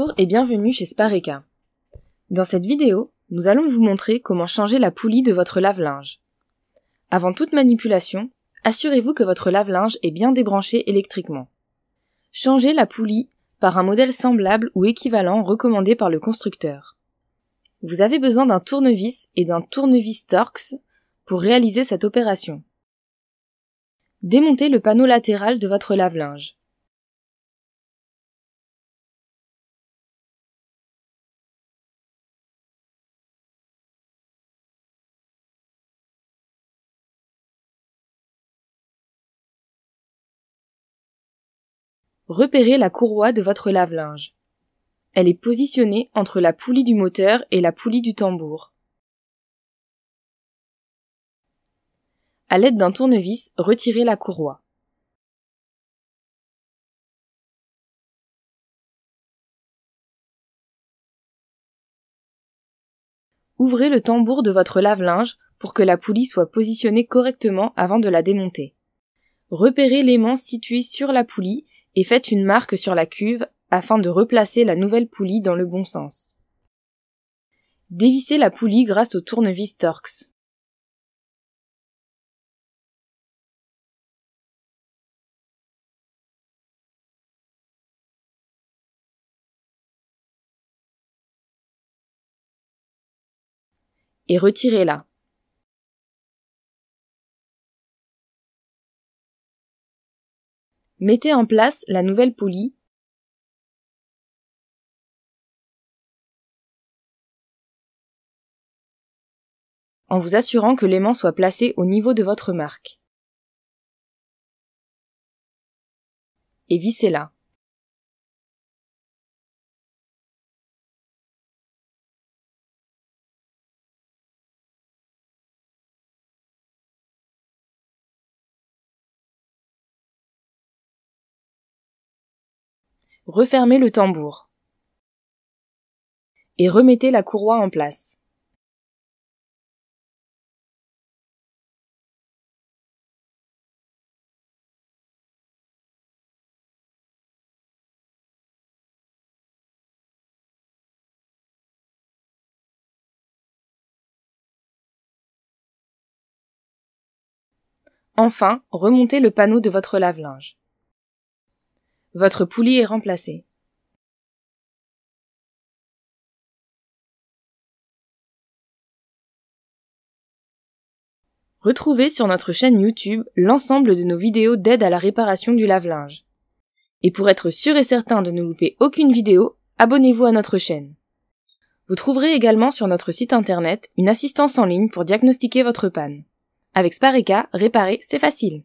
Bonjour et bienvenue chez Spareka. Dans cette vidéo, nous allons vous montrer comment changer la poulie de votre lave-linge. Avant toute manipulation, assurez-vous que votre lave-linge est bien débranché électriquement. Changez la poulie par un modèle semblable ou équivalent recommandé par le constructeur. Vous avez besoin d'un tournevis et d'un tournevis Torx pour réaliser cette opération. Démontez le panneau latéral de votre lave-linge. repérez la courroie de votre lave-linge. Elle est positionnée entre la poulie du moteur et la poulie du tambour. À l'aide d'un tournevis, retirez la courroie. Ouvrez le tambour de votre lave-linge pour que la poulie soit positionnée correctement avant de la démonter. Repérez l'aimant situé sur la poulie et faites une marque sur la cuve afin de replacer la nouvelle poulie dans le bon sens. Dévissez la poulie grâce au tournevis Torx. Et retirez-la. mettez en place la nouvelle poulie en vous assurant que l'aimant soit placé au niveau de votre marque. Et vissez-la. refermez le tambour et remettez la courroie en place. Enfin, remontez le panneau de votre lave-linge. Votre poulie est remplacée. Retrouvez sur notre chaîne YouTube l'ensemble de nos vidéos d'aide à la réparation du lave-linge. Et pour être sûr et certain de ne louper aucune vidéo, abonnez-vous à notre chaîne. Vous trouverez également sur notre site internet une assistance en ligne pour diagnostiquer votre panne. Avec Spareka, réparer, c'est facile.